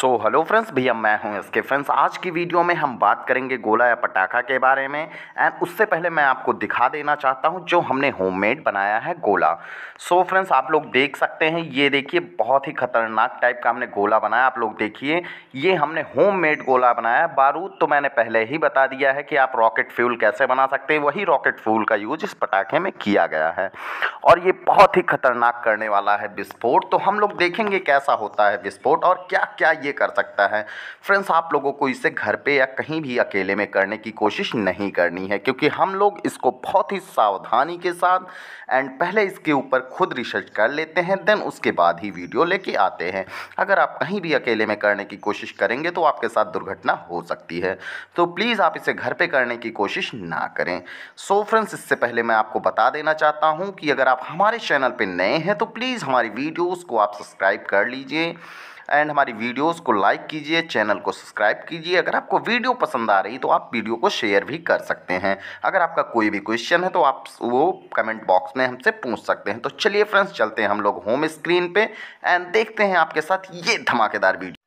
so hello friends भैया मैं हूं इसके फ्रेंड्स आज की वीडियो में हम बात करेंगे गोला या पटाखा के बारे में एंड उससे पहले मैं आपको दिखा देना चाहता हूं जो हमने होममेड बनाया है गोला सो so, फ्रेंड्स आप लोग देख सकते हैं ये देखिए बहुत ही खतरनाक टाइप का हमने गोला बनाया आप लोग देखिए ये हमने होम गोला बनाया बारूद तो मैंने पहले ही बता दिया है कि आप रॉकेट फ्यूल कैसे बना सकते हैं वही रॉकेट फ्यूल का यूज इस पटाखे में किया गया है और ये बहुत ही खतरनाक करने वाला है विस्फोट तो हम लोग देखेंगे कैसा होता है विस्फोट और क्या क्या ये ये कर सकता है फ्रेंड्स आप लोगों को इसे घर पे या कहीं भी अकेले में करने की कोशिश नहीं करनी है क्योंकि हम लोग इसको बहुत ही सावधानी के साथ एंड पहले इसके ऊपर खुद रिसर्च कर लेते हैं देन उसके बाद ही वीडियो लेके आते हैं अगर आप कहीं भी अकेले में करने की कोशिश करेंगे तो आपके साथ दुर्घटना हो सकती है तो प्लीज़ आप इसे घर पर करने की कोशिश ना करें सो फ्रेंड्स इससे पहले मैं आपको बता देना चाहता हूँ कि अगर आप हमारे चैनल पर नए हैं तो प्लीज़ हमारी वीडियोज़ को आप सब्सक्राइब कर लीजिए एंड हमारी वीडियोस को लाइक कीजिए चैनल को सब्सक्राइब कीजिए अगर आपको वीडियो पसंद आ रही तो आप वीडियो को शेयर भी कर सकते हैं अगर आपका कोई भी क्वेश्चन है तो आप वो कमेंट बॉक्स में हमसे पूछ सकते हैं तो चलिए फ्रेंड्स चलते हैं हम लोग होम स्क्रीन पर एंड देखते हैं आपके साथ ये धमाकेदार वीडियो